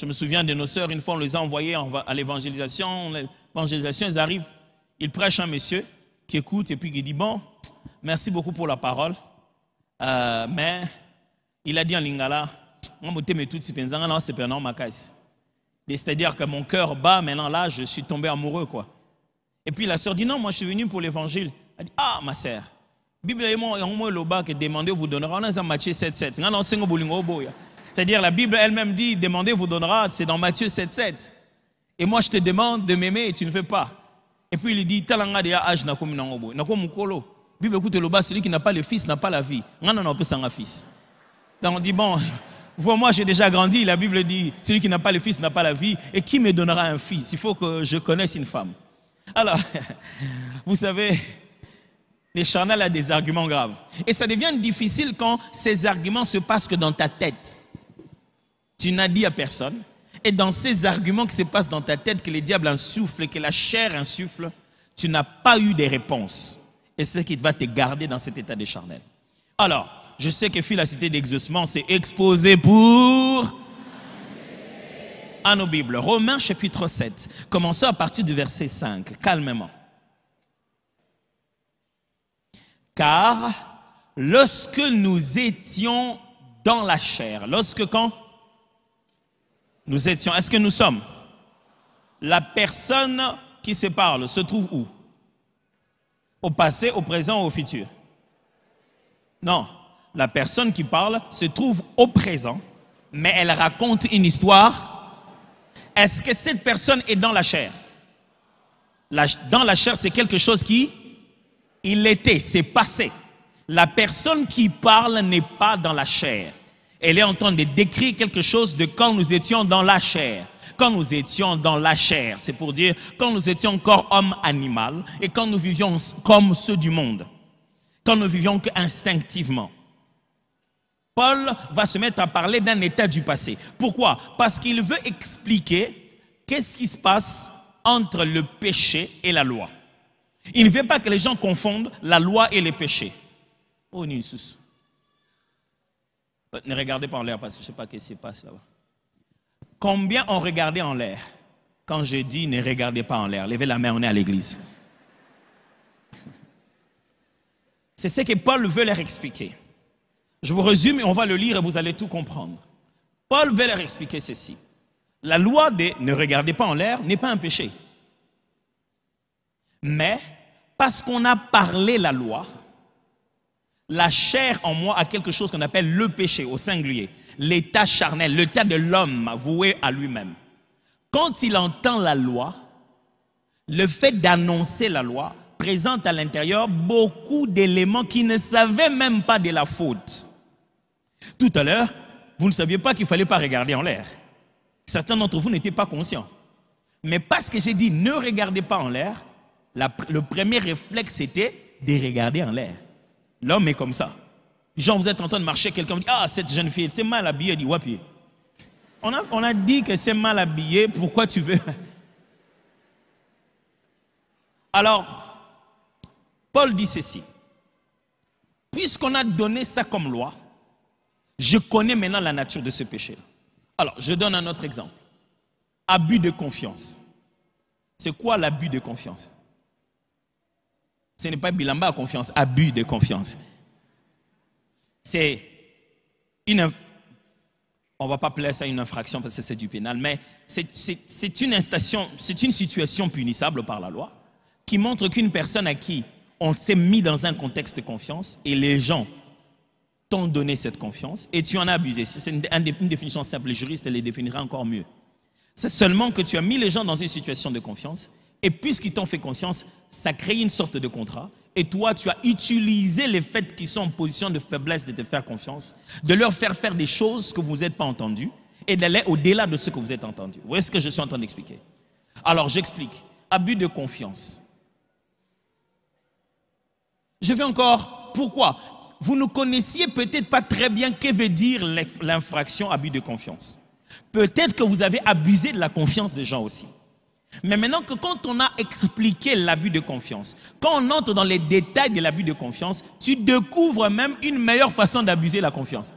Je me souviens de nos sœurs, une fois on les a envoyées à l'évangélisation. L'évangélisation, ils arrivent, ils prêchent un monsieur qui écoute et puis qui dit Bon, merci beaucoup pour la parole, euh, mais il a dit en lingala C'est-à-dire que mon cœur bat maintenant là, je suis tombé amoureux. quoi. Et puis la sœur dit Non, moi je suis venu pour l'évangile. Elle dit Ah, ma sœur, Bible il y a un mot que demandez, vous donnera. On a Matthieu 7, 7. C'est-à-dire la Bible elle-même dit, demandez, vous donnera, c'est dans Matthieu 7, 7. Et moi, je te demande de m'aimer et tu ne fais pas. Et puis il dit, talanga de âge na komi nangobo, na mukolo. Bible écoute le bas, celui qui n'a pas le fils n'a pas la vie. Non, non, non, fils. Donc on dit, bon, moi j'ai déjà grandi, la Bible dit, celui qui n'a pas le fils n'a pas la vie. Et qui me donnera un fils Il faut que je connaisse une femme. Alors, vous savez, les charnels a des arguments graves. Et ça devient difficile quand ces arguments se passent que dans ta tête. Tu n'as dit à personne. Et dans ces arguments qui se passent dans ta tête, que le diable et que la chair insuffle, tu n'as pas eu des réponses. Et c'est ce qui va te garder dans cet état de charnel. Alors, je sais que fut la cité d'exaucement, c'est exposé pour à nos Bibles. Romains chapitre 7. Commençons à partir du verset 5, calmement. Car lorsque nous étions dans la chair, lorsque quand nous étions. Est-ce que nous sommes La personne qui se parle se trouve où Au passé, au présent ou au futur Non. La personne qui parle se trouve au présent, mais elle raconte une histoire. Est-ce que cette personne est dans la chair Dans la chair, c'est quelque chose qui il était, c'est passé. La personne qui parle n'est pas dans la chair. Elle est en train de décrire quelque chose de quand nous étions dans la chair. Quand nous étions dans la chair, c'est pour dire quand nous étions encore homme animal et quand nous vivions comme ceux du monde, quand nous vivions instinctivement. Paul va se mettre à parler d'un état du passé. Pourquoi Parce qu'il veut expliquer qu'est-ce qui se passe entre le péché et la loi. Il ne veut pas que les gens confondent la loi et le péché. Oh, euh, ne regardez pas en l'air parce que je ne sais pas ce qui se passe là Combien ont regardé en l'air Quand je dis ne regardez pas en l'air, levez la main, on est à l'église. C'est ce que Paul veut leur expliquer. Je vous résume et on va le lire et vous allez tout comprendre. Paul veut leur expliquer ceci. La loi de ne regardez pas en l'air n'est pas un péché. Mais parce qu'on a parlé la loi, la chair en moi a quelque chose qu'on appelle le péché au singulier, l'état charnel, l'état de l'homme voué à lui-même. Quand il entend la loi, le fait d'annoncer la loi présente à l'intérieur beaucoup d'éléments qui ne savaient même pas de la faute. Tout à l'heure, vous ne saviez pas qu'il ne fallait pas regarder en l'air. Certains d'entre vous n'étaient pas conscients. Mais parce que j'ai dit ne regardez pas en l'air, le premier réflexe était de regarder en l'air. L'homme est comme ça. Genre, vous êtes en train de marcher, quelqu'un vous dit Ah, cette jeune fille, c'est mal habillée. Elle dit On a, on a dit que c'est mal habillé, pourquoi tu veux Alors, Paul dit ceci Puisqu'on a donné ça comme loi, je connais maintenant la nature de ce péché. -là. Alors, je donne un autre exemple. Abus de confiance. C'est quoi l'abus de confiance ce n'est pas bilamba confiance, abus de confiance. C'est une. On ne va pas appeler ça une infraction parce que c'est du pénal, mais c'est une, une situation punissable par la loi qui montre qu'une personne à qui on s'est mis dans un contexte de confiance et les gens t'ont donné cette confiance et tu en as abusé. C'est une, définition simple, le juriste les définira encore mieux. C'est seulement que tu as mis les gens dans une situation de confiance et puisqu'ils t'ont fait conscience, ça crée une sorte de contrat. Et toi, tu as utilisé les faits qui sont en position de faiblesse de te faire confiance, de leur faire faire des choses que vous n'êtes pas entendues et d'aller au-delà de ce que vous êtes entendu. Vous voyez ce que je suis en train d'expliquer Alors, j'explique. Abus de confiance. Je vais encore. Pourquoi Vous ne connaissiez peut-être pas très bien que veut dire l'infraction abus de confiance. Peut-être que vous avez abusé de la confiance des gens aussi. Mais maintenant que quand on a expliqué l'abus de confiance, quand on entre dans les détails de l'abus de confiance, tu découvres même une meilleure façon d'abuser la confiance.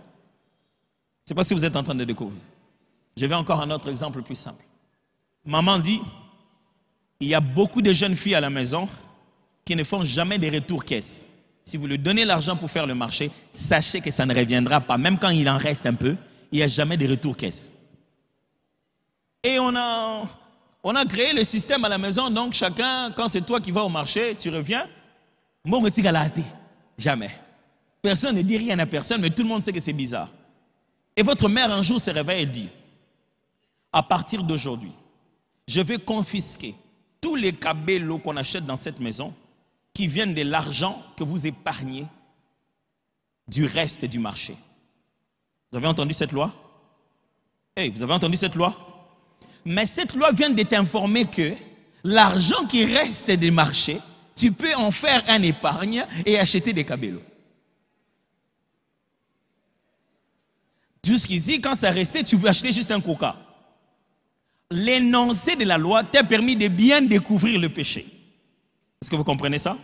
C'est pas si vous êtes en train de découvrir. Je vais encore un autre exemple plus simple. Maman dit, il y a beaucoup de jeunes filles à la maison qui ne font jamais des retours caisse. Si vous lui donnez l'argent pour faire le marché, sachez que ça ne reviendra pas. Même quand il en reste un peu, il n'y a jamais de retour caisse. Et on a, on a créé le système à la maison, donc chacun, quand c'est toi qui vas au marché, tu reviens. Mon retire à Jamais. Personne ne dit rien à personne, mais tout le monde sait que c'est bizarre. Et votre mère un jour se réveille et dit, à partir d'aujourd'hui, je vais confisquer tous les cabellos qu'on achète dans cette maison qui viennent de l'argent que vous épargnez du reste du marché. Vous avez entendu cette loi Hey, vous avez entendu cette loi mais cette loi vient de t'informer que l'argent qui reste des marchés, tu peux en faire un épargne et acheter des cabellos. Jusqu'ici, quand ça restait, tu peux acheter juste un coca. L'énoncé de la loi t'a permis de bien découvrir le péché. Est-ce que vous comprenez ça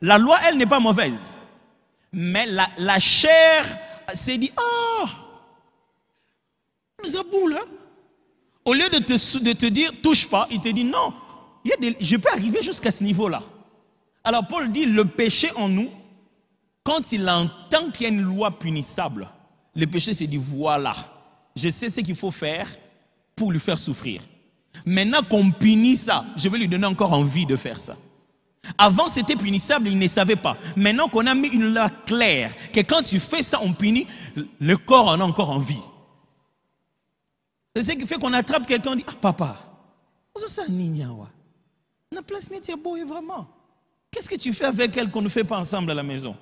La loi, elle n'est pas mauvaise. Mais la, chair s'est dit, oh, ça boule, là hein? Au lieu de te, dire touche pas, il te dit non, je peux arriver jusqu'à ce niveau-là. Alors Paul dit le péché en nous, quand il entend qu'il y a une loi punissable, le péché se dit voilà, je sais ce qu'il faut faire pour lui faire souffrir. Maintenant qu'on punit ça, je vais lui donner encore envie de faire ça. Avant, c'était punissable, il ne savait pas. Maintenant qu'on a mis une loi claire, que quand tu fais ça, on punit, le corps en a encore envie. C'est ce qui fait qu'on attrape quelqu'un, on dit Ah, papa, ça La place n'est beau vraiment. Qu'est-ce que tu fais avec elle qu'on ne fait pas ensemble à la maison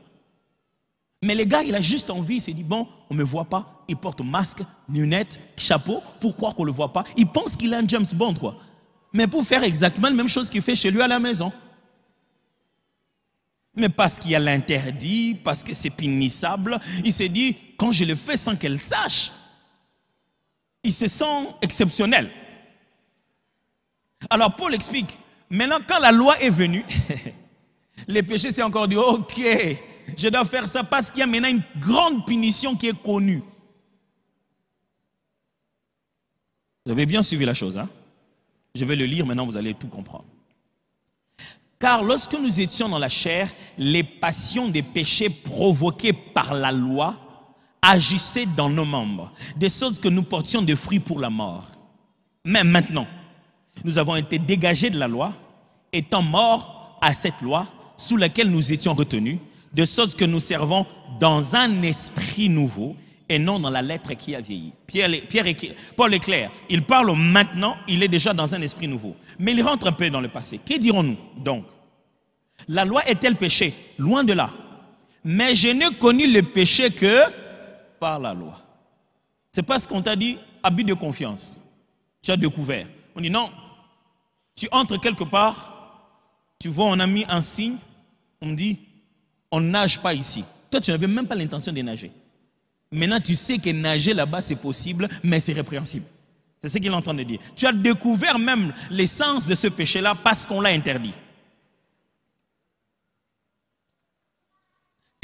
Mais le gars, il a juste envie, il s'est dit Bon, on ne me voit pas. Il porte masque, lunettes, chapeau pourquoi croire qu'on ne le voit pas. Il pense qu'il a un James Bond, quoi. Mais pour faire exactement la même chose qu'il fait chez lui à la maison. Mais parce qu'il y a l'interdit, parce que c'est punissable, il s'est dit Quand je le fais sans qu'elle sache, ils se sent exceptionnels. Alors Paul explique, maintenant quand la loi est venue, les péchés s'est encore dit, ok, je dois faire ça parce qu'il y a maintenant une grande punition qui est connue. Vous avez bien suivi la chose, hein? Je vais le lire, maintenant vous allez tout comprendre. Car lorsque nous étions dans la chair, les passions des péchés provoquées par la loi Agissait dans nos membres, de sorte que nous portions des fruits pour la mort. Mais maintenant, nous avons été dégagés de la loi, étant morts à cette loi sous laquelle nous étions retenus, de sorte que nous servons dans un esprit nouveau et non dans la lettre qui a vieilli. Pierre, Pierre Paul est clair, il parle maintenant, il est déjà dans un esprit nouveau. Mais il rentre un peu dans le passé. Que dirons-nous donc La loi est-elle péché Loin de là. Mais je n'ai connu le péché que par la loi. C'est parce qu'on t'a dit habit de confiance. Tu as découvert. On dit non. Tu entres quelque part, tu vois, on a mis un signe, on dit on nage pas ici. Toi, tu n'avais même pas l'intention de nager. Maintenant, tu sais que nager là-bas, c'est possible, mais c'est répréhensible. C'est ce qu'il entendait de dire. Tu as découvert même l'essence de ce péché-là parce qu'on l'a interdit.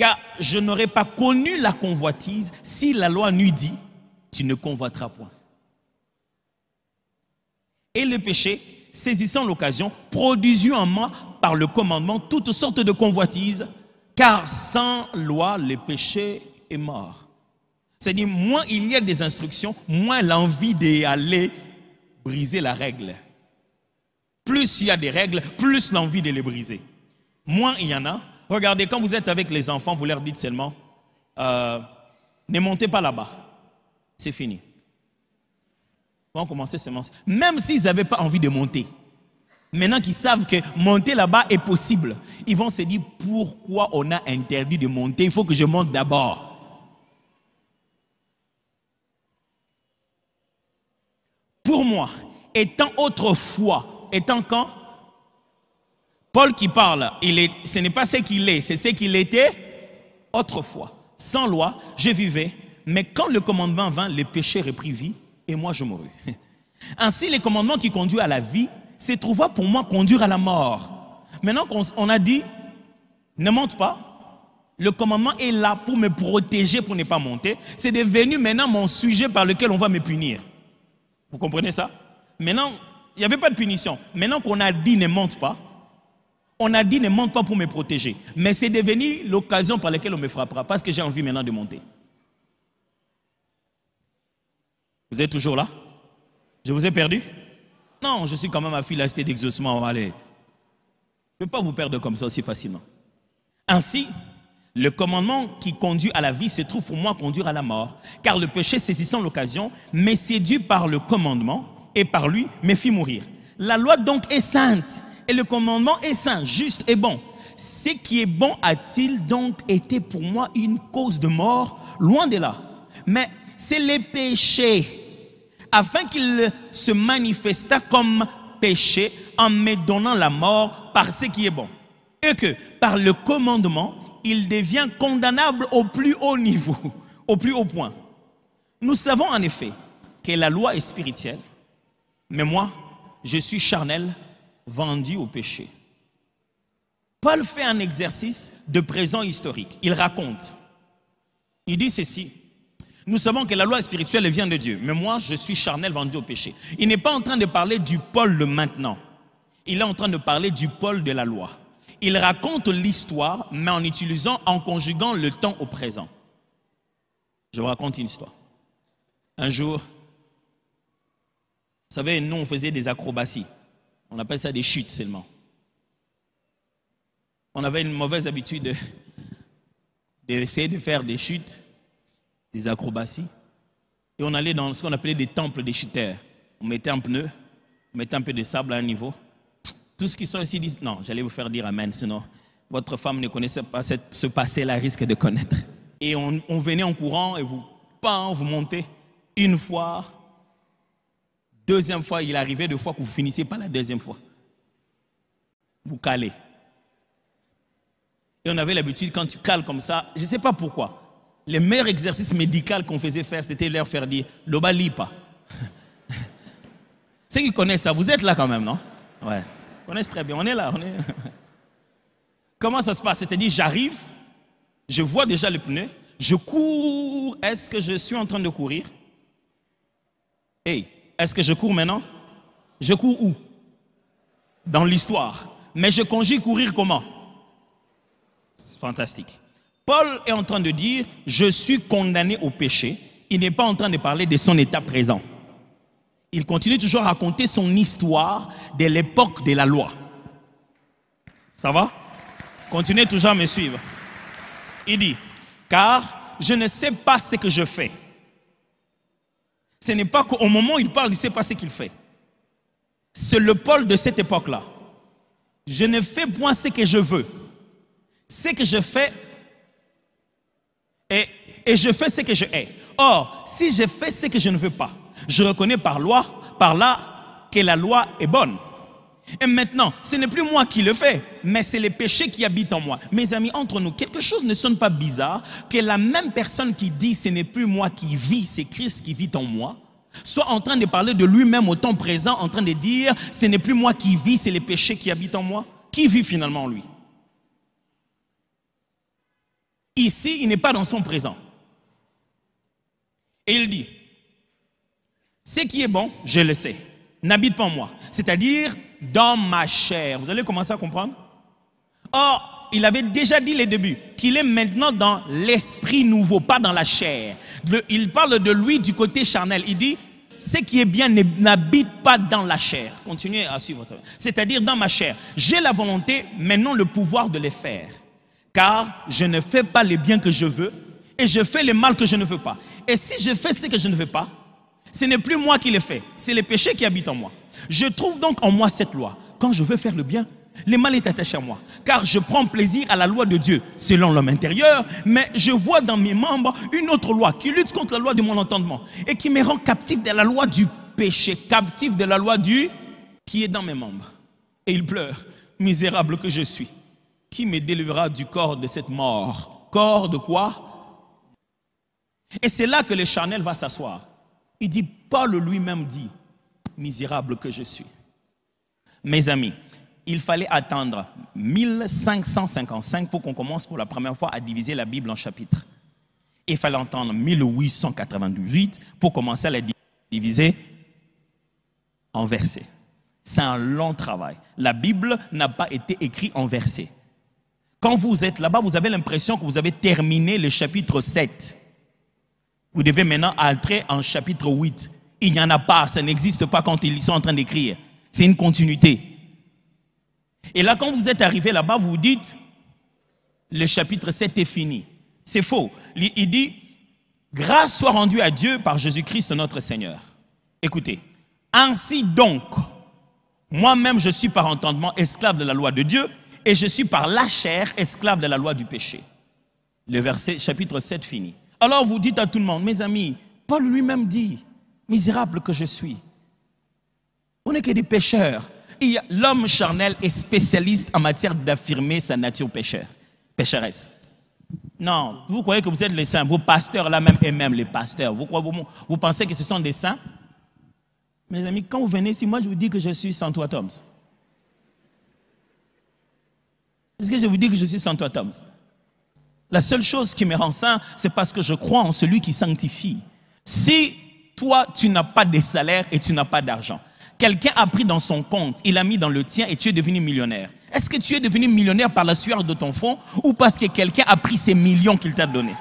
car je n'aurais pas connu la convoitise si la loi n'eût dit, tu ne convoiteras point. Et le péché, saisissant l'occasion, produisit en moi par le commandement toutes sortes de convoitises, car sans loi, le péché est mort. C'est-à-dire, moins il y a des instructions, moins l'envie d'aller briser la règle. Plus il y a des règles, plus l'envie de les briser. Moins il y en a, Regardez, quand vous êtes avec les enfants, vous leur dites seulement, euh, ne montez pas là-bas. C'est fini. Ils vont commencer seulement. Même s'ils n'avaient pas envie de monter, maintenant qu'ils savent que monter là-bas est possible, ils vont se dire pourquoi on a interdit de monter, il faut que je monte d'abord. Pour moi, étant autrefois, étant quand Paul qui parle, il est, ce n'est pas ce qu'il est, c'est ce qu'il était autrefois. Sans loi, je vivais, mais quand le commandement vint, le péché reprit vie et moi je mourus. Ainsi, le commandement qui conduit à la vie se trouva pour moi conduire à la mort. Maintenant qu'on a dit, ne monte pas, le commandement est là pour me protéger, pour ne pas monter. C'est devenu maintenant mon sujet par lequel on va me punir. Vous comprenez ça Maintenant, il n'y avait pas de punition. Maintenant qu'on a dit ne monte pas, on a dit ne monte pas pour me protéger. Mais c'est devenu l'occasion par laquelle on me frappera parce que j'ai envie maintenant de monter. Vous êtes toujours là Je vous ai perdu Non, je suis quand même à d'exaucement. Allez. Je ne peux pas vous perdre comme ça aussi facilement. Ainsi, le commandement qui conduit à la vie se trouve pour moi conduire à la mort. Car le péché saisissant l'occasion, mais séduit par le commandement et par lui, me fit mourir. La loi donc est sainte le commandement est saint, juste et bon. Ce qui est bon a-t-il donc été pour moi une cause de mort Loin de là. Mais c'est le péché. afin qu'il se manifestât comme péché en me donnant la mort par ce qui est bon. Et que par le commandement, il devient condamnable au plus haut niveau, au plus haut point. Nous savons en effet que la loi est spirituelle, mais moi, je suis charnel vendu au péché. Paul fait un exercice de présent historique. Il raconte. Il dit ceci. Nous savons que la loi spirituelle vient de Dieu, mais moi je suis charnel vendu au péché. Il n'est pas en train de parler du Paul de maintenant. Il est en train de parler du Paul de la loi. Il raconte l'histoire, mais en utilisant, en conjuguant le temps au présent. Je vous raconte une histoire. Un jour, vous savez, nous on faisait des acrobaties. On appelle ça des chutes seulement. On avait une mauvaise habitude d'essayer de, faire des chutes, des acrobaties. Et on allait dans ce qu'on appelait des temples des chuteurs. On mettait un pneu, on mettait un peu de sable à un niveau. Tous ceux qui sont ici disent non, j'allais vous faire dire Amen, sinon votre femme ne connaissait pas ce passé-là, risque de connaître. Et on, venait en courant et vous, pas vous montez une fois, Deuxième fois, il arrivait deux fois que vous finissiez pas la deuxième fois. Vous calez. Et on avait l'habitude, quand tu cales comme ça, je ne sais pas pourquoi, les meilleurs exercices médicaux qu'on faisait faire, c'était leur faire dire Loba lipa. Ceux qui connaissent ça, vous êtes là quand même, non Ouais. Ils connaissent très bien, on est là. On est... Comment ça se passe C'est-à-dire, j'arrive, je vois déjà le pneu, je cours. Est-ce que je suis en train de courir Hey, est-ce que je cours maintenant Je cours où Dans l'histoire. Mais je conjugue courir comment C'est fantastique. Paul est en train de dire, je suis condamné au péché. Il n'est pas en train de parler de son état présent. Il continue toujours à raconter son histoire de l'époque de la loi. Ça va Continuez toujours à me suivre. Il dit, car je ne sais pas ce que je fais ce n'est pas qu'au moment où il parle, il ne sait pas ce qu'il fait. C'est le Paul de cette époque-là. Je ne fais point ce que je veux. Ce que je fais, et, et je fais ce que je hais. Or, si je fais ce que je ne veux pas, je reconnais par loi, par là, que la loi est bonne. Et maintenant, ce n'est plus moi qui le fais, mais c'est les péchés qui habitent en moi. Mes amis, entre nous, quelque chose ne sonne pas bizarre que la même personne qui dit ce n'est plus moi qui vis, c'est Christ qui vit en moi, soit en train de parler de lui-même au temps présent, en train de dire ce n'est plus moi qui vis, c'est les péchés qui habitent en moi. Qui vit finalement en lui Ici, il n'est pas dans son présent. Et il dit, ce qui est bon, je le sais, n'habite pas en moi. C'est-à-dire, dans ma chair. Vous allez commencer à comprendre Or, il avait déjà dit les débuts qu'il est maintenant dans l'esprit nouveau, pas dans la chair. il parle de lui du côté charnel. Il dit, ce qui est bien n'habite pas dans la chair. Continuez à suivre votre... C'est-à-dire dans ma chair. J'ai la volonté, maintenant le pouvoir de les faire. Car je ne fais pas les biens que je veux et je fais les mal que je ne veux pas. Et si je fais ce que je ne veux pas, ce n'est plus moi qui le fais, c'est le péché qui habite en moi. Je trouve donc en moi cette loi. Quand je veux faire le bien, le mal est attaché à moi, car je prends plaisir à la loi de Dieu selon l'homme intérieur, mais je vois dans mes membres une autre loi qui lutte contre la loi de mon entendement et qui me rend captif de la loi du péché, captif de la loi du qui est dans mes membres. Et il pleure, misérable que je suis, qui me délivrera du corps de cette mort Corps de quoi Et c'est là que le charnel va s'asseoir. Il dit, Paul lui-même dit, misérable que je suis. Mes amis, il fallait attendre 1555 pour qu'on commence pour la première fois à diviser la Bible en chapitres. Il fallait attendre 1898 pour commencer à la diviser en versets. C'est un long travail. La Bible n'a pas été écrite en versets. Quand vous êtes là-bas, vous avez l'impression que vous avez terminé le chapitre 7. Vous devez maintenant entrer en chapitre 8. Il n'y en a pas, ça n'existe pas quand ils sont en train d'écrire. C'est une continuité. Et là, quand vous êtes arrivé là-bas, vous vous dites, le chapitre 7 est fini. C'est faux. Il dit, grâce soit rendue à Dieu par Jésus-Christ notre Seigneur. Écoutez, ainsi donc, moi-même je suis par entendement esclave de la loi de Dieu et je suis par la chair esclave de la loi du péché. Le verset chapitre 7 fini. Alors vous dites à tout le monde, mes amis, Paul lui-même dit, misérable que je suis, on n'est que des pécheurs. L'homme charnel est spécialiste en matière d'affirmer sa nature pécheur, pécheresse. Non, vous croyez que vous êtes les saints, vos pasteurs là même et même les pasteurs. Vous, pensez que ce sont des saints Mes amis, quand vous venez ici, moi je vous dis que je suis sans toi, Thomas. Est-ce que je vous dis que je suis sans toi, Thomas la seule chose qui me rend saint, c'est parce que je crois en celui qui sanctifie. Si toi, tu n'as pas de salaire et tu n'as pas d'argent, quelqu'un a pris dans son compte, il a mis dans le tien et tu es devenu millionnaire. Est-ce que tu es devenu millionnaire par la sueur de ton fonds ou parce que quelqu'un a pris ces millions qu'il t'a donnés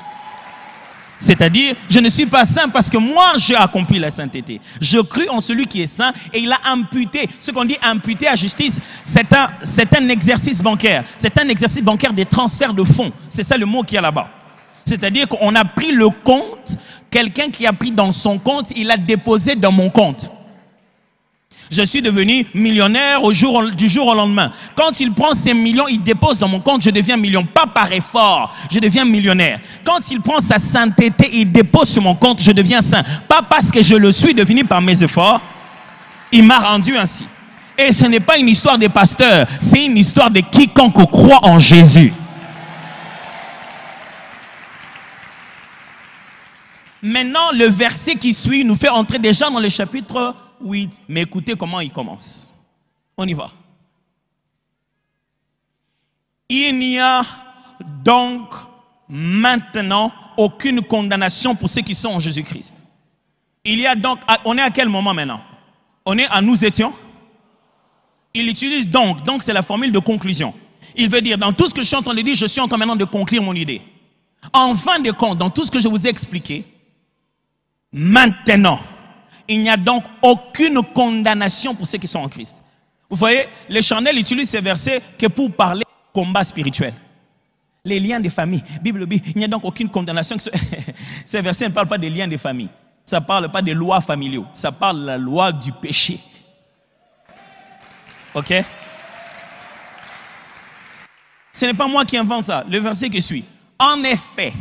c'est-à-dire, je ne suis pas saint parce que moi, j'ai accompli la sainteté. Je crus en celui qui est saint et il a amputé. Ce qu'on dit amputé à justice, c'est un, exercice bancaire. C'est un exercice bancaire des transferts de fonds. C'est ça le mot qu'il y a là-bas. C'est-à-dire qu'on a pris le compte, quelqu'un qui a pris dans son compte, il l'a déposé dans mon compte. Je suis devenu millionnaire du jour au lendemain. Quand il prend ses millions, il dépose dans mon compte, je deviens millionnaire. Pas par effort, je deviens millionnaire. Quand il prend sa sainteté, il dépose sur mon compte, je deviens saint. Pas parce que je le suis devenu par mes efforts. Il m'a rendu ainsi. Et ce n'est pas une histoire des pasteurs, c'est une histoire de quiconque croit en Jésus. Maintenant, le verset qui suit nous fait entrer déjà dans le chapitre oui, mais écoutez comment il commence. On y va. Il n'y a donc maintenant aucune condamnation pour ceux qui sont en Jésus-Christ. Il y a donc, on est à quel moment maintenant On est à nous étions. Il utilise donc, donc c'est la formule de conclusion. Il veut dire, dans tout ce que je suis en train de dire, je suis en train maintenant de conclure mon idée. En fin de compte, dans tout ce que je vous ai expliqué, maintenant, il n'y a donc aucune condamnation pour ceux qui sont en Christ. Vous voyez, les Chanel utilise ces versets que pour parler de combat spirituel. Les liens de famille. Bible dit, il n'y a donc aucune condamnation. ces versets ne parlent pas des liens de famille. Ça ne parle pas des lois familiaux. Ça parle de la loi du péché. OK Ce n'est pas moi qui invente ça. Le verset qui suit. En effet,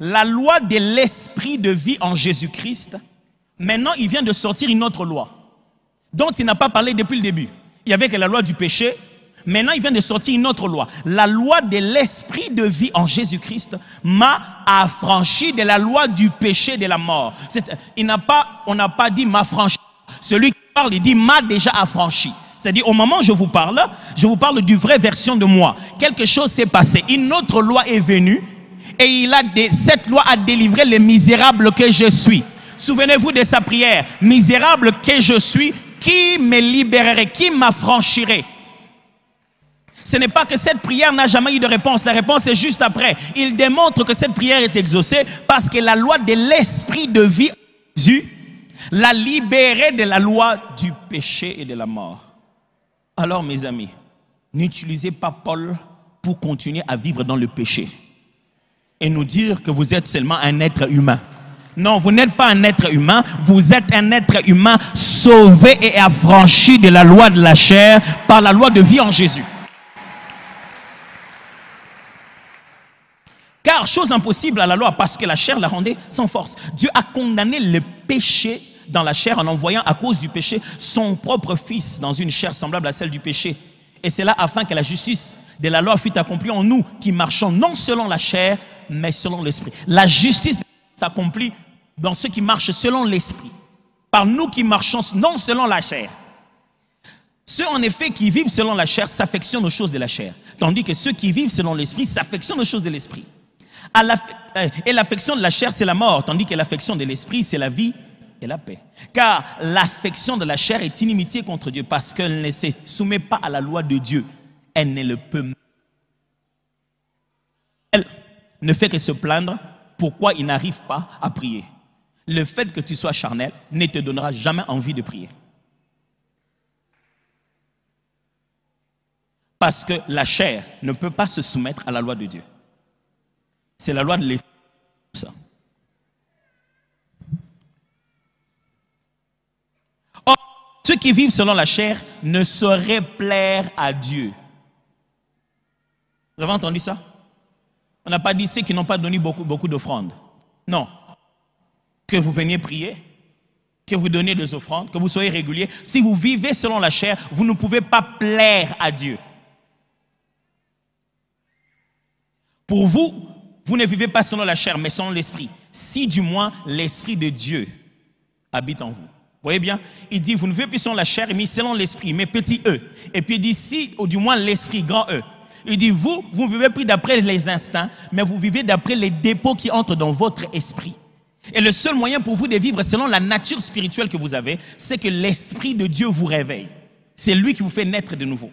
la loi de l'esprit de vie en Jésus-Christ Maintenant, il vient de sortir une autre loi dont il n'a pas parlé depuis le début. Il y avait que la loi du péché. Maintenant, il vient de sortir une autre loi. La loi de l'esprit de vie en Jésus-Christ m'a affranchi de la loi du péché de la mort. Il n'a pas, on n'a pas dit affranchi. Celui qui parle, il dit m'a déjà affranchi. C'est-à-dire, au moment où je vous parle, je vous parle du vrai version de moi. Quelque chose s'est passé. Une autre loi est venue et il a cette loi a délivré les misérables que je suis. Souvenez-vous de sa prière. Misérable que je suis, qui me libérerait, qui m'affranchirait ce n'est pas que cette prière n'a jamais eu de réponse. La réponse est juste après. Il démontre que cette prière est exaucée parce que la loi de l'esprit de vie Jésus l'a libérée de la loi du péché et de la mort. Alors, mes amis, n'utilisez pas Paul pour continuer à vivre dans le péché et nous dire que vous êtes seulement un être humain. Non, vous n'êtes pas un être humain, vous êtes un être humain sauvé et affranchi de la loi de la chair par la loi de vie en Jésus. Car chose impossible à la loi, parce que la chair la rendait sans force. Dieu a condamné le péché dans la chair en envoyant à cause du péché son propre fils dans une chair semblable à celle du péché. Et c'est là afin que la justice de la loi fût accomplie en nous qui marchons non selon la chair, mais selon l'esprit. La justice s'accomplit dans ceux qui marchent selon l'esprit, par nous qui marchons non selon la chair. Ceux en effet qui vivent selon la chair s'affectionnent aux choses de la chair, tandis que ceux qui vivent selon l'esprit s'affectionnent aux choses de l'esprit. Euh, et l'affection de la chair, c'est la mort, tandis que l'affection de l'esprit, c'est la vie et la paix. Car l'affection de la chair est inimitié contre Dieu parce qu'elle ne se soumet pas à la loi de Dieu. Elle ne le peut. Elle ne fait que se plaindre pourquoi il n'arrive pas à prier le fait que tu sois charnel ne te donnera jamais envie de prier. Parce que la chair ne peut pas se soumettre à la loi de Dieu. C'est la loi de l'esprit. Or, ceux qui vivent selon la chair ne sauraient plaire à Dieu. Vous avez entendu ça On n'a pas dit ceux qui n'ont pas donné beaucoup, beaucoup d'offrandes. Non que vous veniez prier, que vous donniez des offrandes, que vous soyez réguliers. Si vous vivez selon la chair, vous ne pouvez pas plaire à Dieu. Pour vous, vous ne vivez pas selon la chair, mais selon l'esprit. Si du moins l'esprit de Dieu habite en vous. Voyez bien, il dit, vous ne vivez plus selon la chair, mais selon l'esprit, mais petit e. Et puis il dit, si, ou du moins l'esprit, grand e. Il dit, vous, vous ne vivez plus d'après les instincts, mais vous vivez d'après les dépôts qui entrent dans votre esprit. Et le seul moyen pour vous de vivre selon la nature spirituelle que vous avez, c'est que l'Esprit de Dieu vous réveille. C'est lui qui vous fait naître de nouveau.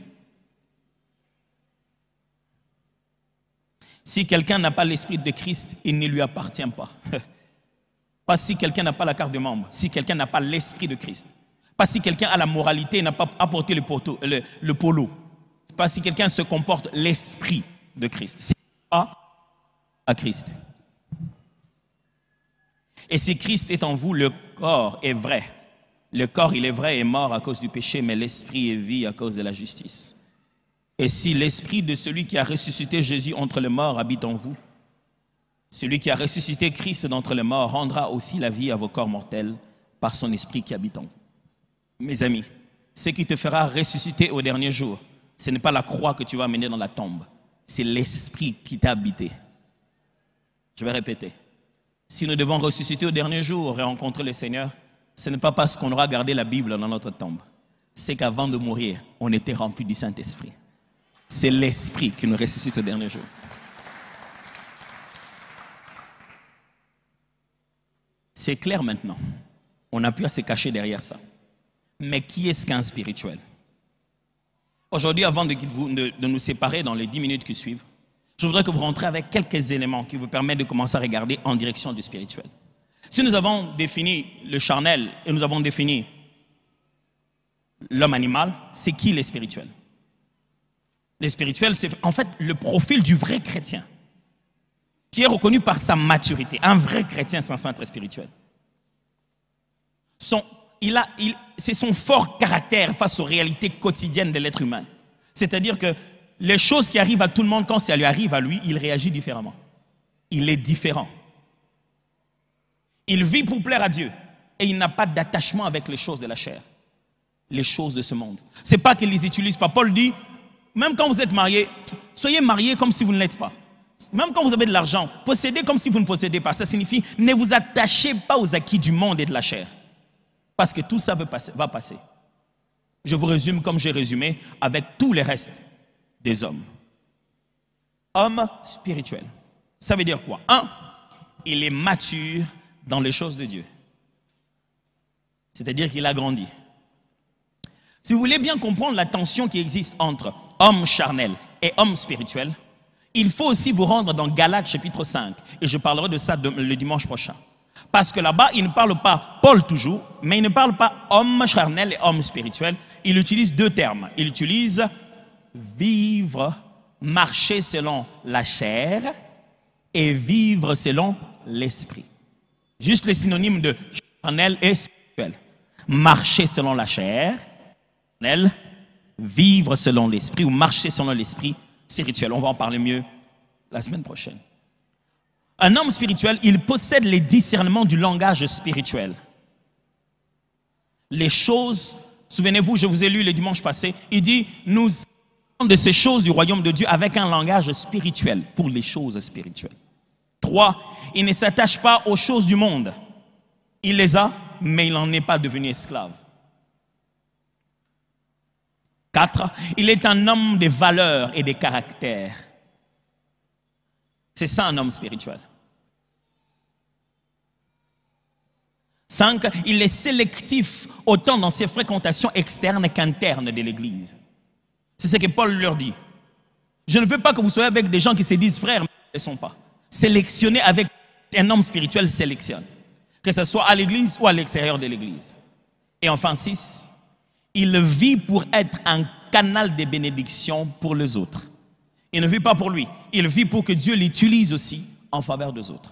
Si quelqu'un n'a pas l'Esprit de Christ, il ne lui appartient pas. Pas si quelqu'un n'a pas la carte de membre, si quelqu'un n'a pas l'Esprit de Christ. Pas si quelqu'un a la moralité et n'a pas apporté le, polo. Pas si quelqu'un se comporte l'Esprit de Christ. Si pas à Christ. Et si Christ est en vous, le corps est vrai. Le corps, il est vrai, est mort à cause du péché, mais l'esprit est vie à cause de la justice. Et si l'esprit de celui qui a ressuscité Jésus entre les morts habite en vous, celui qui a ressuscité Christ d'entre les morts rendra aussi la vie à vos corps mortels par son esprit qui habite en vous. Mes amis, ce qui te fera ressusciter au dernier jour, ce n'est pas la croix que tu vas mener dans la tombe, c'est l'esprit qui t'a habité. Je vais répéter. Si nous devons ressusciter au dernier jour et rencontrer le Seigneur, ce n'est pas parce qu'on aura gardé la Bible dans notre tombe. C'est qu'avant de mourir, on était rempli du Saint-Esprit. C'est l'Esprit qui nous ressuscite au dernier jour. C'est clair maintenant. On n'a plus à se cacher derrière ça. Mais qui est-ce qu'un spirituel Aujourd'hui, avant de, de, nous séparer dans les dix minutes qui suivent, je voudrais que vous rentrez avec quelques éléments qui vous permettent de commencer à regarder en direction du spirituel. Si nous avons défini le charnel et nous avons défini l'homme animal, c'est qui les spirituels Les spirituels, c'est en fait le profil du vrai chrétien, qui est reconnu par sa maturité. Un vrai chrétien, c'est un centre spirituel. c'est son fort caractère face aux réalités quotidiennes de l'être humain. C'est-à-dire que les choses qui arrivent à tout le monde, quand ça lui arrive à lui, il réagit différemment. Il est différent. Il vit pour plaire à Dieu et il n'a pas d'attachement avec les choses de la chair, les choses de ce monde. C'est pas qu'il les utilise pas. Paul dit, même quand vous êtes marié, soyez marié comme si vous ne l'êtes pas. Même quand vous avez de l'argent, possédez comme si vous ne possédez pas. Ça signifie ne vous attachez pas aux acquis du monde et de la chair. Parce que tout ça va passer. Je vous résume comme j'ai résumé avec tous les restes des hommes. Homme spirituel. Ça veut dire quoi Un, il est mature dans les choses de Dieu. C'est-à-dire qu'il a grandi. Si vous voulez bien comprendre la tension qui existe entre homme charnel et homme spirituel, il faut aussi vous rendre dans Galates chapitre 5. Et je parlerai de ça le dimanche prochain. Parce que là-bas, il ne parle pas Paul toujours, mais il ne parle pas homme charnel et homme spirituel. Il utilise deux termes. Il utilise vivre, marcher selon la chair et vivre selon l'esprit. Juste les synonymes de charnel et spirituel. Marcher selon la chair, charnel, vivre selon l'esprit ou marcher selon l'esprit spirituel. On va en parler mieux la semaine prochaine. Un homme spirituel, il possède les discernements du langage spirituel. Les choses, souvenez-vous, je vous ai lu le dimanche passé, il dit, nous de ces choses du royaume de Dieu avec un langage spirituel pour les choses spirituelles. Trois, il ne s'attache pas aux choses du monde. Il les a, mais il n'en est pas devenu esclave. Quatre, il est un homme de valeurs et des caractères. C'est ça un homme spirituel. Cinq, il est sélectif autant dans ses fréquentations externes qu'internes de l'Église. C'est ce que Paul leur dit. Je ne veux pas que vous soyez avec des gens qui se disent frères, mais ne le sont pas. Sélectionnez avec un homme spirituel sélectionne, que ce soit à l'église ou à l'extérieur de l'église. Et enfin, 6. il vit pour être un canal de bénédiction pour les autres. Il ne vit pas pour lui, il vit pour que Dieu l'utilise aussi en faveur des autres.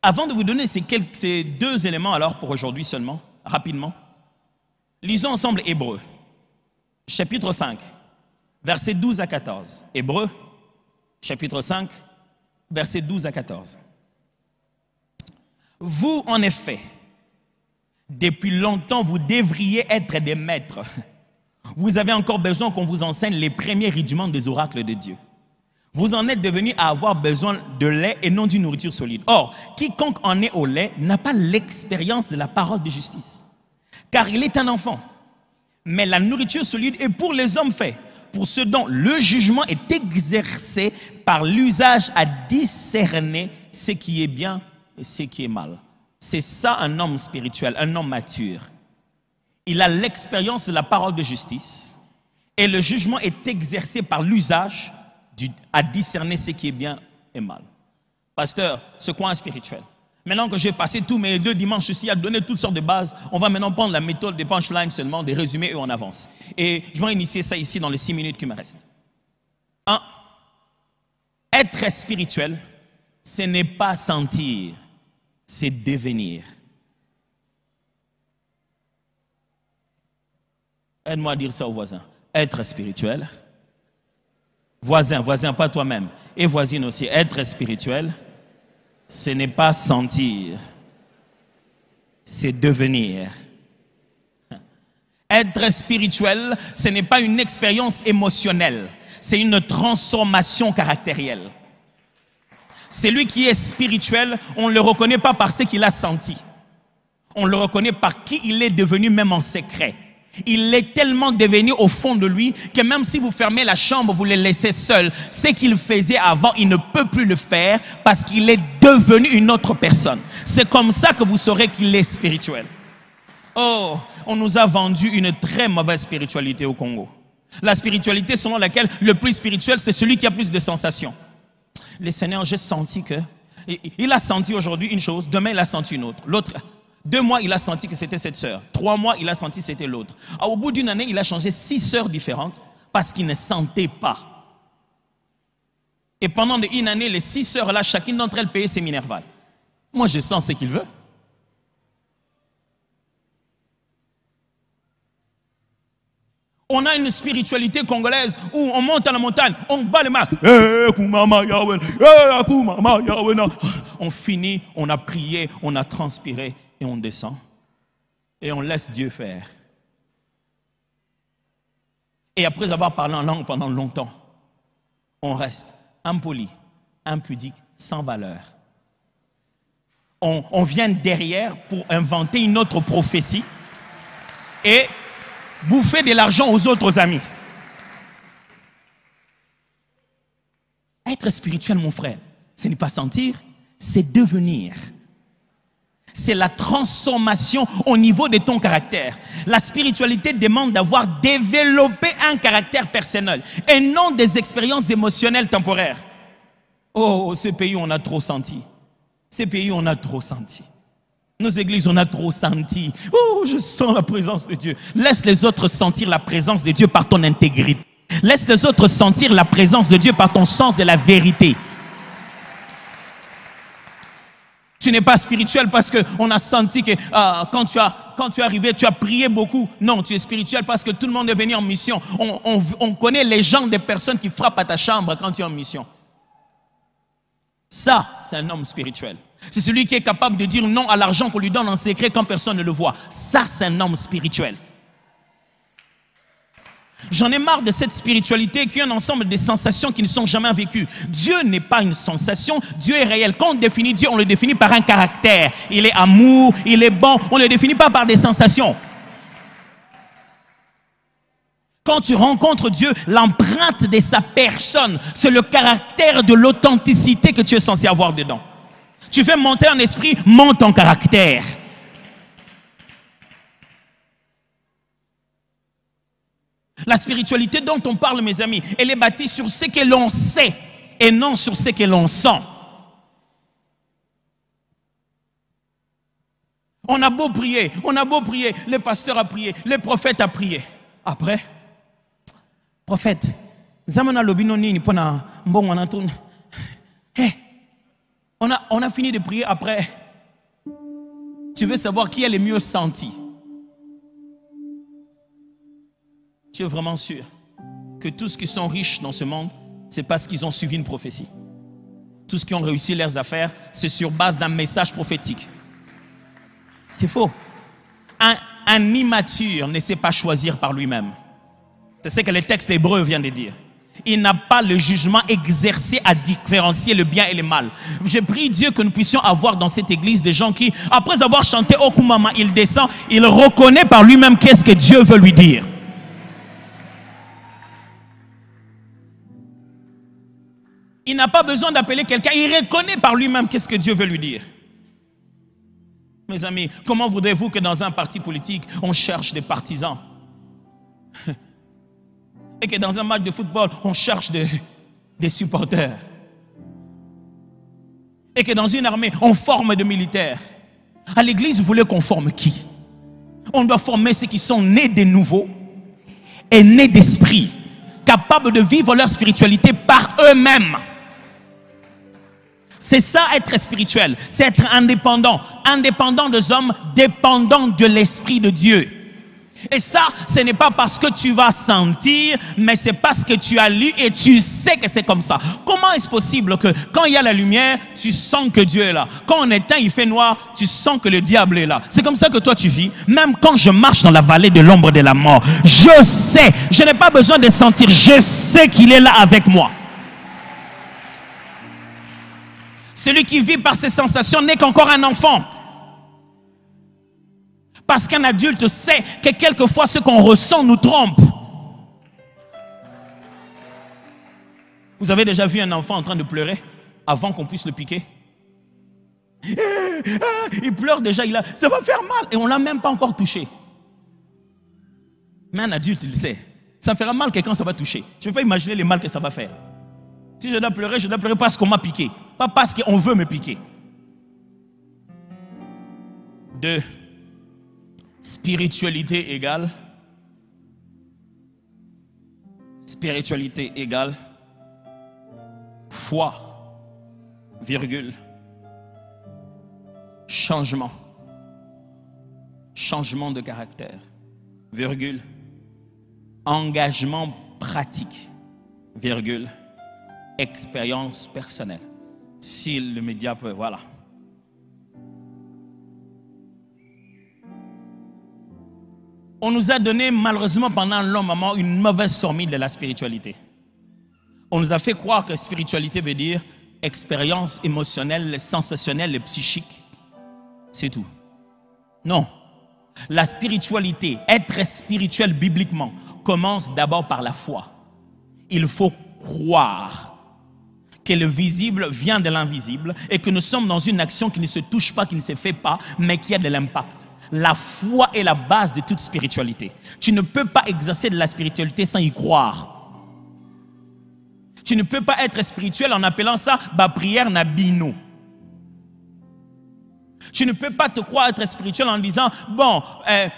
Avant de vous donner ces, ces deux éléments alors pour aujourd'hui seulement, rapidement, Lisons ensemble Hébreu, chapitre 5, versets 12 à 14. Hébreu, chapitre 5, versets 12 à 14. Vous, en effet, depuis longtemps, vous devriez être des maîtres. Vous avez encore besoin qu'on vous enseigne les premiers rudiments des oracles de Dieu. Vous en êtes devenu à avoir besoin de lait et non d'une nourriture solide. Or, quiconque en est au lait n'a pas l'expérience de la parole de justice car il est un enfant. Mais la nourriture solide est pour les hommes faits, pour ceux dont le jugement est exercé par l'usage à discerner ce qui est bien et ce qui est mal. C'est ça un homme spirituel, un homme mature. Il a l'expérience de la parole de justice et le jugement est exercé par l'usage à discerner ce qui est bien et mal. Pasteur, ce coin spirituel Maintenant que j'ai passé tous mes deux dimanches ici à donner toutes sortes de bases, on va maintenant prendre la méthode des punchlines seulement, des résumés et on avance. Et je vais initier ça ici dans les six minutes qui me restent. Un, être spirituel, ce n'est pas sentir, c'est devenir. Aide-moi à dire ça au voisin. Être spirituel. Voisin, voisin, pas toi-même. Et voisine aussi. Être spirituel ce n'est pas sentir, c'est devenir. Être spirituel, ce n'est pas une expérience émotionnelle, c'est une transformation caractérielle. Celui qui est spirituel, on ne le reconnaît pas par ce qu'il a senti. On le reconnaît par qui il est devenu même en secret. Il est tellement devenu au fond de lui que même si vous fermez la chambre, vous le laissez seul. Ce qu'il faisait avant, il ne peut plus le faire parce qu'il est devenu une autre personne. C'est comme ça que vous saurez qu'il est spirituel. Oh, on nous a vendu une très mauvaise spiritualité au Congo. La spiritualité selon laquelle le plus spirituel, c'est celui qui a plus de sensations. Le Seigneur, j'ai senti que... Il a senti aujourd'hui une chose, demain il a senti une autre. L'autre, deux mois, il a senti que c'était cette sœur. Trois mois, il a senti que c'était l'autre. Ah, au bout d'une année, il a changé six sœurs différentes parce qu'il ne sentait pas. Et pendant une année, les six sœurs-là, chacune d'entre elles payait ses minervales. Moi, je sens ce qu'il veut. On a une spiritualité congolaise où on monte à la montagne, on bat les eh, eh, mains. Eh, on finit, on a prié, on a transpiré et on descend et on laisse Dieu faire. Et après avoir parlé en langue pendant longtemps, on reste impoli, impudique, sans valeur. On, vient derrière pour inventer une autre prophétie et bouffer de l'argent aux autres amis. Être spirituel, mon frère, ce n'est pas sentir, c'est devenir c'est la transformation au niveau de ton caractère. La spiritualité demande d'avoir développé un caractère personnel et non des expériences émotionnelles temporaires. Oh, oh ce pays, on a trop senti. Ce pays, on a trop senti. Nos églises, on a trop senti. Oh, je sens la présence de Dieu. Laisse les autres sentir la présence de Dieu par ton intégrité. Laisse les autres sentir la présence de Dieu par ton sens de la vérité. tu n'es pas spirituel parce qu'on a senti que euh, quand tu as es arrivé, tu as prié beaucoup. Non, tu es spirituel parce que tout le monde est venu en mission. On, on connaît les gens des personnes qui frappent à ta chambre quand tu es en mission. Ça, c'est un homme spirituel. C'est celui qui est capable de dire non à l'argent qu'on lui donne en secret quand personne ne le voit. Ça, c'est un homme spirituel. J'en ai marre de cette spiritualité qui est un ensemble de sensations qui ne sont jamais vécues. Dieu n'est pas une sensation, Dieu est réel. Quand on définit Dieu, on le définit par un caractère. Il est amour, il est bon, on ne le définit pas par des sensations. Quand tu rencontres Dieu, l'empreinte de sa personne, c'est le caractère de l'authenticité que tu es censé avoir dedans. Tu fais monter un esprit, monte en caractère. La spiritualité dont on parle, mes amis, elle est bâtie sur ce que l'on sait et non sur ce que l'on sent. On a beau prier, on a beau prier, le pasteur a prié, le prophète a prié. Après, prophète, pona eh, on a, on a fini de prier après. Tu veux savoir qui est le mieux senti. Je suis vraiment sûr que tous ceux qui sont riches dans ce monde, c'est parce qu'ils ont suivi une prophétie. Tous ceux qui ont réussi leurs affaires, c'est sur base d'un message prophétique. C'est faux. Un, un immature ne sait pas choisir par lui-même. C'est ce que le texte hébreu vient de dire. Il n'a pas le jugement exercé à différencier le bien et le mal. Je prie Dieu que nous puissions avoir dans cette église des gens qui, après avoir chanté Okumama, il descend, il reconnaît par lui-même qu'est-ce que Dieu veut lui dire. Il n'a pas besoin d'appeler quelqu'un. Il reconnaît par lui-même qu'est-ce que Dieu veut lui dire. Mes amis, comment voudrez-vous que dans un parti politique, on cherche des partisans Et que dans un match de football, on cherche des, des supporters Et que dans une armée, on forme des militaires À l'église, vous voulez qu'on forme qui On doit former ceux qui sont nés de nouveau et nés d'esprit, capables de vivre leur spiritualité par eux-mêmes. C'est ça être spirituel, c'est être indépendant, indépendant des hommes, dépendant de l'Esprit de Dieu. Et ça, ce n'est pas parce que tu vas sentir, mais c'est parce que tu as lu et tu sais que c'est comme ça. Comment est-ce possible que quand il y a la lumière, tu sens que Dieu est là Quand on éteint, il fait noir, tu sens que le diable est là. C'est comme ça que toi tu vis. Même quand je marche dans la vallée de l'ombre de la mort, je sais, je n'ai pas besoin de sentir, je sais qu'il est là avec moi. Celui qui vit par ses sensations n'est qu'encore un enfant. Parce qu'un adulte sait que quelquefois ce qu'on ressent nous trompe. Vous avez déjà vu un enfant en train de pleurer avant qu'on puisse le piquer eh, ah, Il pleure déjà, il a, ça va faire mal et on ne l'a même pas encore touché. Mais un adulte, il sait. Ça fera mal que quand ça va toucher. Je ne peux pas imaginer le mal que ça va faire. Si je dois pleurer, je dois pleurer parce qu'on m'a piqué, pas parce qu'on veut me piquer. Deux, spiritualité égale. Spiritualité égale foi, virgule, changement, changement de caractère, virgule, engagement pratique, virgule, expérience personnelle. Si le média peut, voilà. On nous a donné malheureusement pendant un long moment une mauvaise formule de la spiritualité. On nous a fait croire que spiritualité veut dire expérience émotionnelle, sensationnelle et psychique. C'est tout. Non. La spiritualité, être spirituel bibliquement, commence d'abord par la foi. Il faut croire que le visible vient de l'invisible et que nous sommes dans une action qui ne se touche pas, qui ne se fait pas, mais qui a de l'impact. La foi est la base de toute spiritualité. Tu ne peux pas exercer de la spiritualité sans y croire. Tu ne peux pas être spirituel en appelant ça ma prière nabino. Tu ne peux pas te croire être spirituel en disant, bon, euh,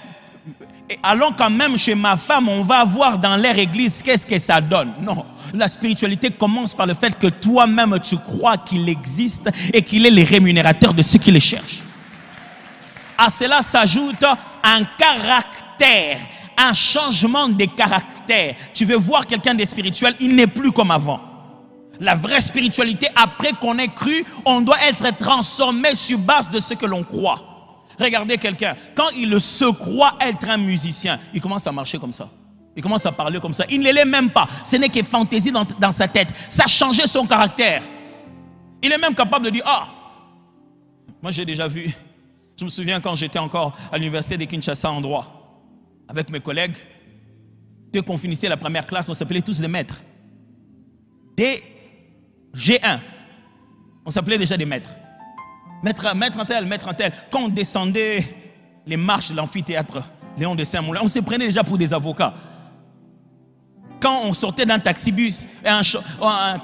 allons quand même chez ma femme, on va voir dans leur église qu'est-ce que ça donne. Non, la spiritualité commence par le fait que toi-même tu crois qu'il existe et qu'il est le rémunérateur de ceux qui le cherchent. À cela s'ajoute un caractère, un changement de caractère. Tu veux voir quelqu'un de spirituel, il n'est plus comme avant. La vraie spiritualité, après qu'on ait cru, on doit être transformé sur base de ce que l'on croit. Regardez quelqu'un, quand il se croit être un musicien, il commence à marcher comme ça. Il commence à parler comme ça. Il ne l'est même pas. Ce n'est que fantaisie dans, sa tête. Ça a changé son caractère. Il est même capable de dire, ah, moi j'ai déjà vu, je me souviens quand j'étais encore à l'université de Kinshasa en droit, avec mes collègues, dès qu'on finissait la première classe, on s'appelait tous des maîtres. Des G1, on s'appelait déjà des maîtres. Maître, maître en tel, maître en tel. Quand on descendait les marches de l'amphithéâtre Léon de Saint-Moulin, on se prenait déjà pour des avocats. Quand on sortait d'un taxibus, un, un,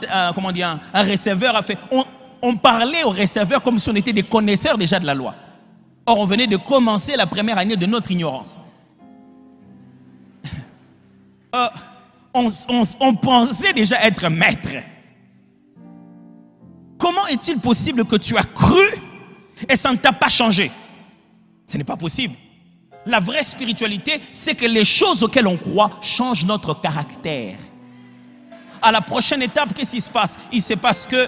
un, receveur a fait, on, parlait au receveur comme si on était des connaisseurs déjà de la loi. Or, on venait de commencer la première année de notre ignorance. Euh, on, on, pensait déjà être maître. Comment est-il possible que tu as cru et ça ne t'a pas changé. Ce n'est pas possible. La vraie spiritualité, c'est que les choses auxquelles on croit changent notre caractère. À la prochaine étape, qu'est-ce qui se passe Il se passe que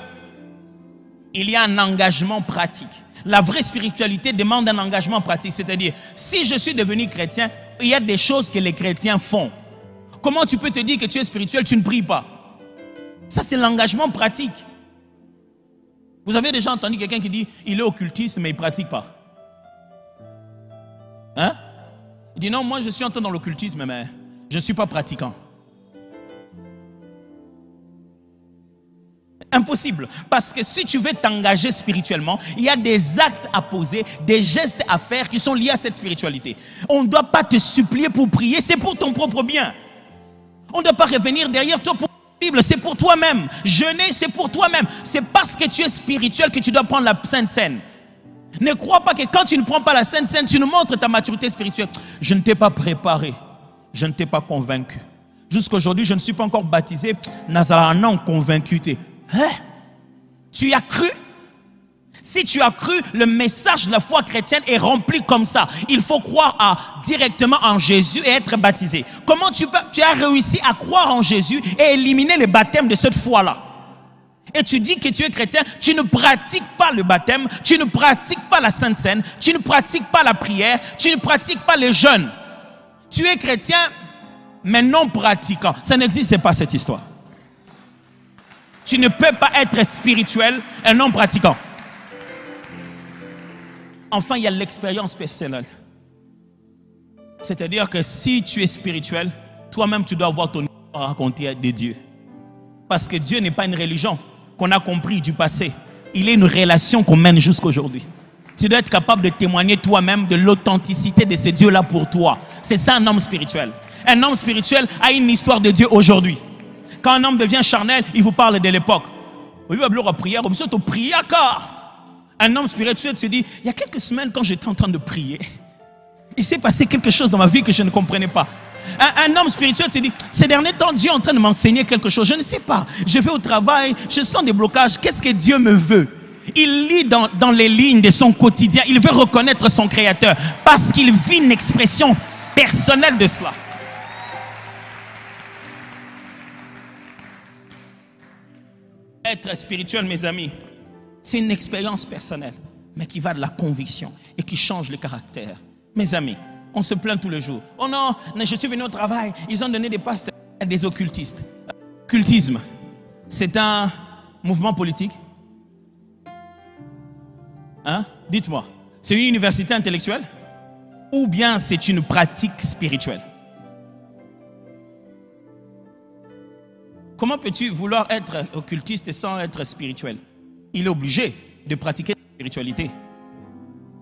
il y a un engagement pratique. La vraie spiritualité demande un engagement pratique, c'est-à-dire si je suis devenu chrétien, il y a des choses que les chrétiens font. Comment tu peux te dire que tu es spirituel, tu ne pries pas Ça c'est l'engagement pratique. Vous avez déjà entendu quelqu'un qui dit il est occultiste mais il ne pratique pas. Hein Il dit non, moi je suis entré dans l'occultisme mais je ne suis pas pratiquant. Impossible. Parce que si tu veux t'engager spirituellement, il y a des actes à poser, des gestes à faire qui sont liés à cette spiritualité. On ne doit pas te supplier pour prier, c'est pour ton propre bien. On ne doit pas revenir derrière toi pour... Bible, c'est pour toi-même. Jeûner, c'est pour toi-même. C'est parce que tu es spirituel que tu dois prendre la Sainte Seine. Ne crois pas que quand tu ne prends pas la Sainte Seine, tu nous montres ta maturité spirituelle. Je ne t'ai pas préparé. Je ne t'ai pas convaincu. Jusqu'aujourd'hui, je ne suis pas encore baptisé. convaincu. Hein? Tu as cru si tu as cru, le message de la foi chrétienne est rempli comme ça. Il faut croire directement en Jésus et être baptisé. Comment tu, peux, as réussi à croire en Jésus et éliminer le baptême de cette foi-là Et tu dis que tu es chrétien, tu ne pratiques pas le baptême, tu ne pratiques pas la Sainte Seine, tu ne pratiques pas la prière, tu ne pratiques pas les jeûnes. Tu es chrétien, mais non pratiquant. Ça n'existe pas cette histoire. Tu ne peux pas être spirituel et non pratiquant. Enfin, il y a l'expérience personnelle. C'est-à-dire que si tu es spirituel, toi-même, tu dois avoir ton histoire à raconter de Dieu. Parce que Dieu n'est pas une religion qu'on a compris du passé. Il est une relation qu'on mène jusqu'à aujourd'hui. Tu dois être capable de témoigner toi-même de l'authenticité de ce Dieu-là pour toi. C'est ça un homme spirituel. Un homme spirituel a une histoire de Dieu aujourd'hui. Quand un homme devient charnel, il vous parle de l'époque. Oui, prière, un homme spirituel se dit, il y a quelques semaines quand j'étais en train de prier, il s'est passé quelque chose dans ma vie que je ne comprenais pas. Un, homme spirituel se dit, ces derniers temps, Dieu est en train de m'enseigner quelque chose. Je ne sais pas. Je vais au travail, je sens des blocages. Qu'est-ce que Dieu me veut Il lit dans les lignes de son quotidien. Il veut reconnaître son Créateur parce qu'il vit une expression personnelle de cela. Être spirituel, mes amis, c'est une expérience personnelle, mais qui va de la conviction et qui change le caractère. Mes amis, on se plaint tous les jours. Oh non, je suis venu au travail, ils ont donné des pasteurs à des occultistes. Cultisme, c'est un mouvement politique Hein? Dites-moi, c'est une université intellectuelle ou bien c'est une pratique spirituelle Comment peux-tu vouloir être occultiste sans être spirituel il est obligé de pratiquer la spiritualité.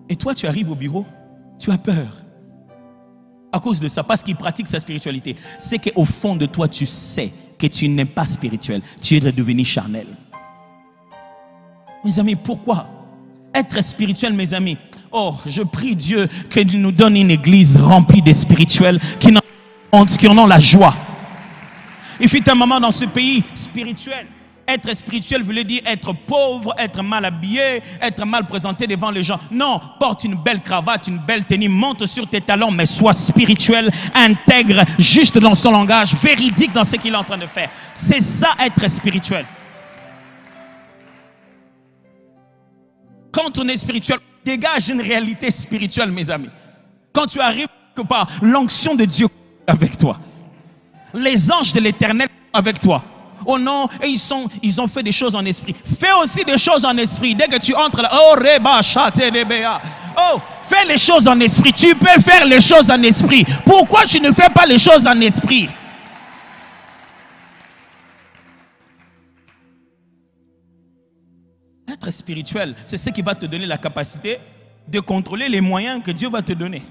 Et toi, tu arrives au bureau, tu as peur. À cause de ça, parce qu'il pratique sa spiritualité, c'est qu'au fond de toi, tu sais que tu n'es pas spirituel, tu es devenu charnel. Mes amis, pourquoi être spirituel, mes amis Oh, je prie Dieu qu'il nous donne une église remplie de spirituels qui en ont la joie. Il fut un moment dans ce pays spirituel être spirituel veut dire être pauvre, être mal habillé, être mal présenté devant les gens. Non, porte une belle cravate, une belle tenue, monte sur tes talons, mais sois spirituel, intègre, juste dans son langage, véridique dans ce qu'il est en train de faire. C'est ça être spirituel. Quand on est spirituel, dégage une réalité spirituelle, mes amis. Quand tu arrives quelque part, l'onction de Dieu avec toi. Les anges de l'éternel sont avec toi. Oh non, et ils, sont, ils ont fait des choses en esprit. Fais aussi des choses en esprit. Dès que tu entres là, oh reba Oh, fais les choses en esprit. Tu peux faire les choses en esprit. Pourquoi tu ne fais pas les choses en esprit Être spirituel, c'est ce qui va te donner la capacité de contrôler les moyens que Dieu va te donner.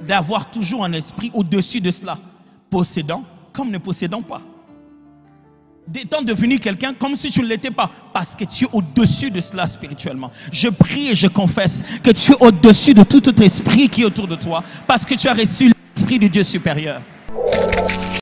D'avoir toujours un esprit au-dessus de cela, possédant comme ne possédant pas. D'étant devenu quelqu'un comme si tu ne l'étais pas, parce que tu es au-dessus de cela spirituellement. Je prie et je confesse que tu es au-dessus de tout esprit qui est autour de toi, parce que tu as reçu l'esprit du Dieu supérieur.